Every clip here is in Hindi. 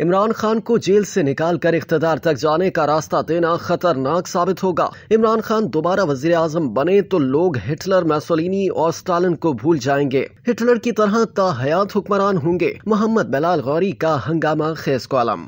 इमरान खान को जेल से निकाल कर इकतदार तक जाने का रास्ता देना खतरनाक साबित होगा इमरान खान दोबारा वजीर आजम बने तो लोग हिटलर मैसोलिनी और स्टालिन को भूल जाएंगे हिटलर की तरह ता हयात हुक्मरान होंगे मोहम्मद बलाल गौरी का हंगामा खेस कॉलम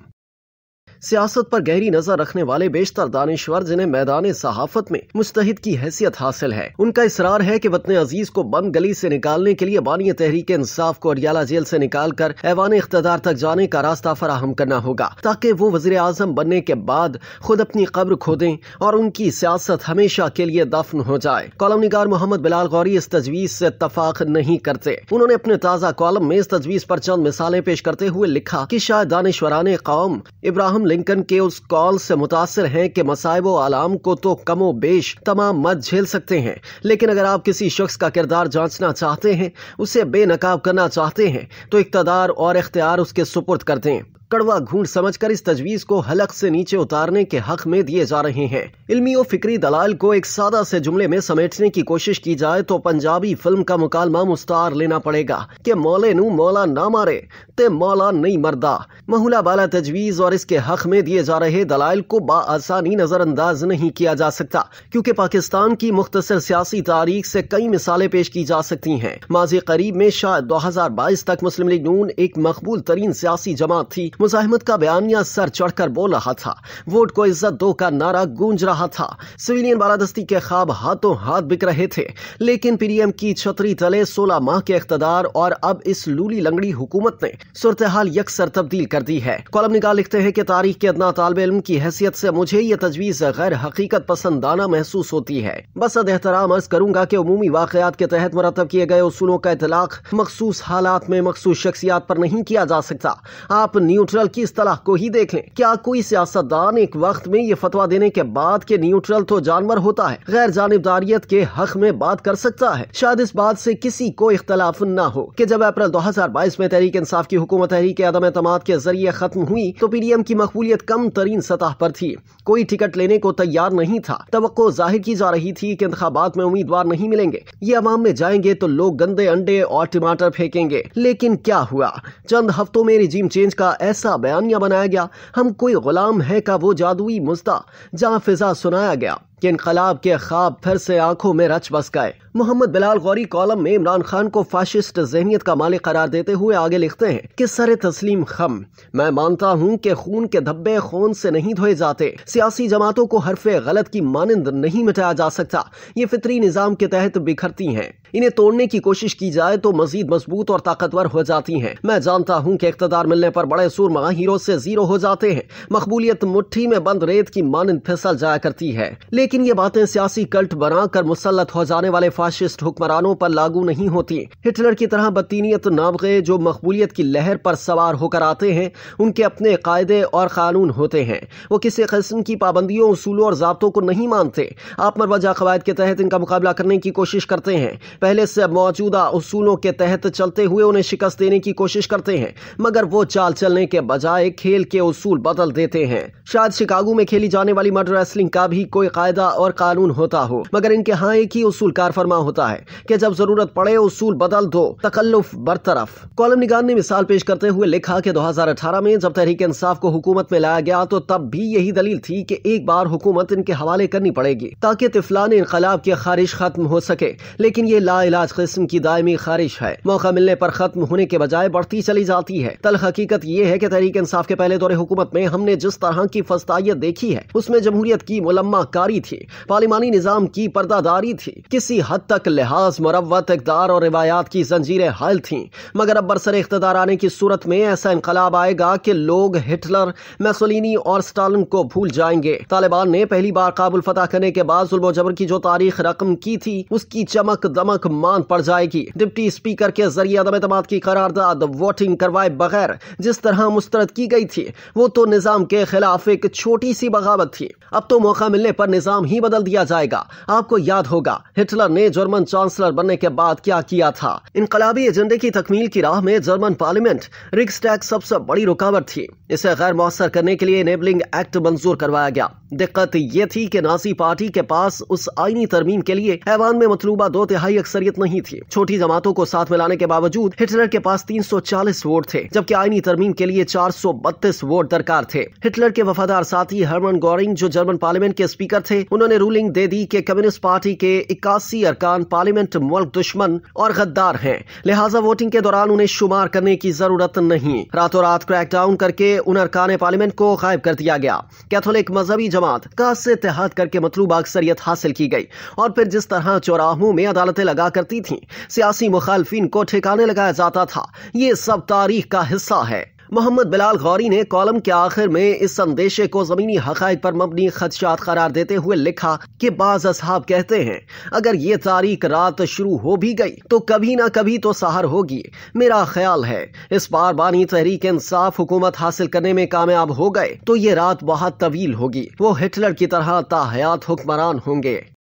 सियासत पर गहरी नजर रखने वाले बेशतर दानश्वर जिन्हें मैदान सहाफत में मुस्तहिद की हैसियत हासिल है उनका इसरार है की वतन अजीज को बम गली ऐसी निकालने के लिए बानी तहरीक इंसाफ को अडियाला जेल ऐसी निकाल कर ऐवान इकतदार तक जाने का रास्ता फराहम करना होगा ताकि वो वजीर आजम बनने के बाद खुद अपनी कब्र खोदें और उनकी सियासत हमेशा के लिए दफन हो जाए कॉलम निगार मोहम्मद बिलाल गौरी इस तजवीज ऐसी इतफाक नहीं करते उन्होंने अपने ताज़ा कॉलम में इस तजवीज आरोप चंद मिसालें पेश करते हुए लिखा की शायद दानश्वरान कौम इब्राहिम लिंकन के उस कॉल से मुतासर हैं कि मसायब आलाम को तो कमो बेश तमाम मत झेल सकते हैं लेकिन अगर आप किसी शख्स का किरदार जांचना चाहते हैं उसे बेनकाब करना चाहते हैं तो इकतदार और इख्तियार उसके सुपुर्द कर दें કડવા ઘૂંડ સમજકર ઇસ તજવીઝ કો હલક સે નીચે ઉતારને કે હક મેં دیے જા રહે હે ઇલમી ઓ ફિકરી દલાલ કો એક સાદા સે જુમલે મેં સમેટને કી કોશિશ કી જાએ તો પંજાબી ફિલ્મ કા મુકાલમા મુસ્તાર લેના પડેગા કે મોલે નુ મોલા ન મરે તે મોલા નહીં મરદા મહુલા બાલા તજવીઝ ઓર ઇસકે હક મેં دیے જા રહે દલાલ કો બા આસાની નજર અндаઝ નહીં કિયા જા સકતા ક્યોકી પાકિસ્તાન કી મુખતસિર સાયાસી તારીખ સે કઈ મિસાલ એ પેશ કી જા સકતી હૈ માઝી કરીબ મેં શાય 2022 તક મુસ્લિમ લીગ ન એક મખબૂલતરીન સાયાસી જમાત થી मुजाहिमत का बयानिया सर चढ़कर बोल रहा था वोट को इज्जत दो का नारा गूंज रहा था सिविलियन बारादस्ती के खाब हाथों हाथ बिक रहे थे लेकिन पीडीएम की छतरी तले सोलह माह के इकतदार और अब इस लूली लंगड़ी हुकूमत ने सूरत हाल यकसर तब्दील कर दी है कॉलम निकाल लिखते हैं कि तारीख के अदना तालब इलम की हैसियत से मुझे ये तजवीज़ गैर हकीकत पसंदाना महसूस होती है बस अद एहतराम अर्ज करूंगा की अमूमी वाकयात के तहत मरतब किए गए असूलों का इतलाक मखसूस हालात में मखसूस शख्सियात पर नहीं किया जा सकता आप न्यू न्यूट्रल की इस्तलाह को ही देख लें क्या कोई सियासतदान एक वक्त में ये फतवा देने के बाद के न्यूट्रल तो जानवर होता है गैर जानबदारियत के हक में बात कर सकता है शायद इस बात से किसी को इख्तलाफ न हो की जब अप्रैल दो हजार बाईस में तहरीक इंसाफ की हुकूमत तहरीक आदम एतम के जरिए खत्म हुई तो पी डी एम की मकबूलियत कम तरीन सतह पर थी कोई टिकट लेने को तैयार नहीं था तो जाहिर की जा रही थी कि इंतबात में उम्मीदवार नहीं मिलेंगे ये अवाम में जाएंगे तो लोग गंदे अंडे और टमाटर फेंकेंगे लेकिन क्या हुआ चंद हफ्तों में रिजीम चेंज का ऐसा बयानिया बनाया गया हम कोई गुलाम है का वो जादुई मुस्ता जहां फिजा सुनाया गया कि इनकलाब के ख्वाब फिर से आंखों में रच बस गए मोहम्मद बिलाल गौरी कॉलम में इमरान खान को फासिस्ट जहनीत का मालिक करार देते हुए आगे लिखते हैं कि सर तस्लीम खम मैं मानता हूँ कि खून के धब्बे खून से नहीं धोए जाते सियासी जमातों को हरफे गलत की मानंद नहीं मिटाया जा सकता ये फितरी निज़ाम के तहत बिखरती हैं इन्हें तोड़ने की कोशिश की जाए तो मजीद मजबूत और ताकतवर हो जाती हैं मैं जानता हूँ कि इकतदार मिलने पर बड़े सुर हीरो से जीरो हो जाते हैं मकबूलियत मुठ्ठी में बंद रेत की मानंद फिसल जाया करती है लेकिन लेकिन ये बातें सियासी कल्ट बनाकर मुसलत हो जाने वाले फासिस्ट हुक्मरानों पर लागू नहीं होती हिटलर की तरह बदीनीत नाबगे जो मकबूलियत की लहर पर सवार होकर आते हैं उनके अपने कायदे और कानून होते हैं वो किसी कस्म की पाबंदियों उसूलों और जबतों को नहीं मानते आप मरवजा कवायद के तहत इनका मुकाबला करने की कोशिश करते हैं पहले से मौजूदा उसूलों के तहत चलते हुए उन्हें शिकस्त देने की कोशिश करते हैं मगर वो चाल चलने के बजाय खेल के उसूल बदल देते हैं शायद शिकागो में खेली जाने वाली मर्डर रेसलिंग का भी कोई कायदा और कानून होता हो मगर इनके यहाँ एक ही उसूल कारफरमा होता है कि जब जरूरत पड़े उसूल बदल दो तकल्लुफ बरतरफ कॉलम निगान ने मिसाल पेश करते हुए लिखा कि 2018 में जब तहरीक इंसाफ को हुकूमत में लाया गया तो तब भी यही दलील थी कि एक बार हुकूमत इनके हवाले करनी पड़ेगी ताकि तिफलान इनकलाब की खारिश खत्म हो सके लेकिन ये लाइलाज किस्म की दायमी खारिश है मौका मिलने पर खत्म होने के बजाय बढ़ती चली जाती है तल हकीकत ये है कि तहरीक इंसाफ के पहले दौरे हुकूमत में हमने जिस तरह की की फस्तायत देखी है उसमें जमहूरियत की कारी थी पार्लिमानी निज़ाम की पर्दादारी थी किसी हद तक लिहाज मरवत इकदार और रिवायात की जंजीरें हल थी मगर अब बरसर इकतदार आने की सूरत में ऐसा इनकलाब आएगा कि लोग हिटलर मैसोलिनी और स्टालिन को भूल जाएंगे तालिबान ने पहली बार काबुल फतह करने के बाद जुल्म जबर की जो तारीख रकम की थी उसकी चमक दमक मान पड़ जाएगी डिप्टी स्पीकर के जरिए अदम अतमाद की करारदाद वोटिंग करवाए बगैर जिस तरह मुस्तरद की गई थी वो तो निज़ाम के खिलाफ सिर्फ एक छोटी सी बगावत थी अब तो मौका मिलने पर निजाम ही बदल दिया जाएगा आपको याद होगा हिटलर ने जर्मन चांसलर बनने के बाद क्या किया था इनकलाबी एजेंडे की तकमील की राह में जर्मन पार्लियामेंट रिक्स सबसे बड़ी रुकावट थी इसे गैर मौसर करने के लिए नेबलिंग एक्ट मंजूर करवाया गया दिक्कत ये थी कि नासी पार्टी के पास उस आईनी तरमीम के लिए ऐवान में मतलूबा दो तिहाई अक्सरियत नहीं थी छोटी जमातों को साथ मिलाने के बावजूद हिटलर के पास 340 वोट थे जबकि आईनी तरमीम के लिए 432 वोट दरकार थे हिटलर के वफादार साथी हरमन गोरिंग जो जर्मन पार्लियामेंट के स्पीकर थे उन्होंने रूलिंग दे दी की कम्युनिस्ट पार्टी के इक्यासी अरकान पार्लियामेंट मुल्क दुश्मन और गद्दार है लिहाजा वोटिंग के दौरान उन्हें शुमार करने की जरूरत नहीं रातों रात क्रैक डाउन करके उन अरकान पार्लियामेंट को गायब कर दिया गया कैथोलिक मजहबी जमात का से इतिहाद करके मतलूब अक्सरियत हासिल की गई और फिर जिस तरह चौराहों में अदालतें लगा करती थीं सियासी मुखालफी को ठिकाने लगाया जाता था ये सब तारीख का हिस्सा है मोहम्मद बिलाल गौरी ने कॉलम के आखिर में इस संदेशे को जमीनी हक़ पर मबनी खदशात करार देते हुए लिखा कि बाज असहाब कहते हैं अगर ये तारीख रात शुरू हो भी गई तो कभी ना कभी तो सहार होगी मेरा ख्याल है इस बार बानी तहरीक इंसाफ हुकूमत हासिल करने में कामयाब हो गए तो ये रात बहुत तवील होगी वो हिटलर की तरह ताहयात हुक्मरान होंगे